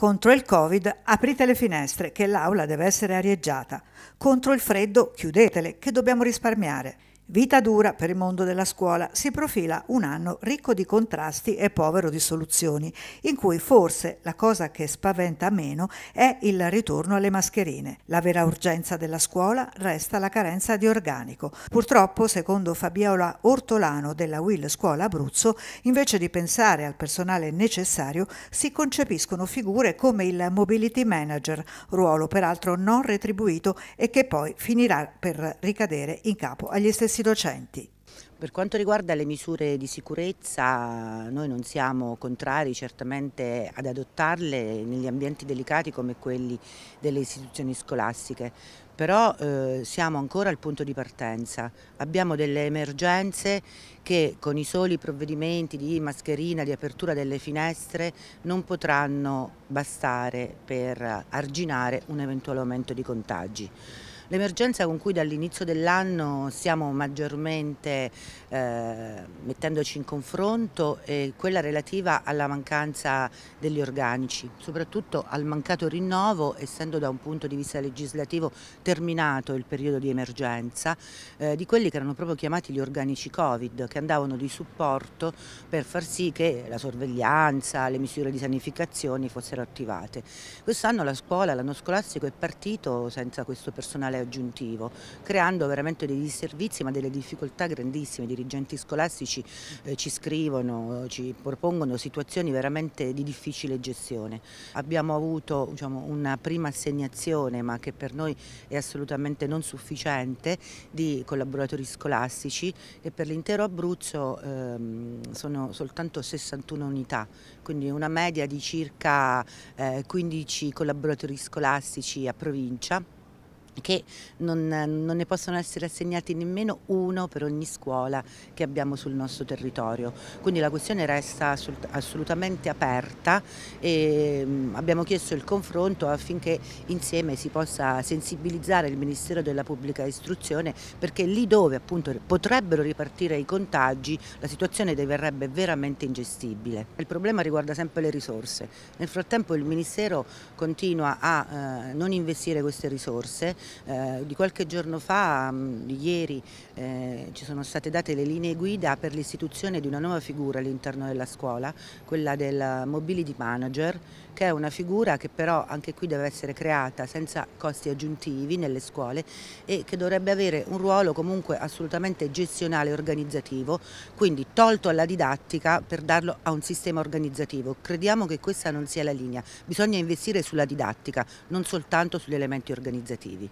Contro il Covid aprite le finestre, che l'aula deve essere arieggiata. Contro il freddo chiudetele, che dobbiamo risparmiare. Vita dura per il mondo della scuola, si profila un anno ricco di contrasti e povero di soluzioni, in cui forse la cosa che spaventa meno è il ritorno alle mascherine. La vera urgenza della scuola resta la carenza di organico. Purtroppo, secondo Fabiola Ortolano della Will Scuola Abruzzo, invece di pensare al personale necessario, si concepiscono figure come il mobility manager, ruolo peraltro non retribuito e che poi finirà per ricadere in capo agli stessi diversi docenti. Per quanto riguarda le misure di sicurezza, noi non siamo contrari certamente ad adottarle negli ambienti delicati come quelli delle istituzioni scolastiche, però eh, siamo ancora al punto di partenza. Abbiamo delle emergenze che con i soli provvedimenti di mascherina, di apertura delle finestre non potranno bastare per arginare un eventuale aumento di contagi. L'emergenza con cui dall'inizio dell'anno stiamo maggiormente eh, mettendoci in confronto è quella relativa alla mancanza degli organici, soprattutto al mancato rinnovo, essendo da un punto di vista legislativo terminato il periodo di emergenza, eh, di quelli che erano proprio chiamati gli organici Covid, che andavano di supporto per far sì che la sorveglianza, le misure di sanificazione fossero attivate. Quest'anno la scuola, l'anno scolastico è partito senza questo personale aggiuntivo, creando veramente dei disservizi ma delle difficoltà grandissime. I dirigenti scolastici eh, ci scrivono, ci propongono situazioni veramente di difficile gestione. Abbiamo avuto diciamo, una prima assegnazione ma che per noi è assolutamente non sufficiente di collaboratori scolastici e per l'intero Abruzzo ehm, sono soltanto 61 unità, quindi una media di circa eh, 15 collaboratori scolastici a provincia che non, non, ne possono essere assegnati nemmeno uno per ogni scuola che abbiamo sul nostro territorio. Quindi la questione resta assolutamente aperta e mm, abbiamo chiesto il confronto affinché insieme si possa sensibilizzare il Ministero della Pubblica Istruzione perché lì dove appunto potrebbero ripartire i contagi la situazione diverrebbe veramente ingestibile. Il problema riguarda sempre le risorse. Nel frattempo il Ministero continua a eh, non investire queste risorse eh, di qualche giorno fa, mh, mm, ieri, eh, ci sono state date le linee guida per l'istituzione di una nuova figura all'interno della scuola, quella del mobility manager, che è una figura che però anche qui deve essere creata senza costi aggiuntivi nelle scuole e che dovrebbe avere un ruolo comunque assolutamente gestionale e organizzativo, quindi tolto alla didattica per darlo a un sistema organizzativo. Crediamo che questa non sia la linea, bisogna investire sulla didattica, non soltanto sugli elementi organizzativi.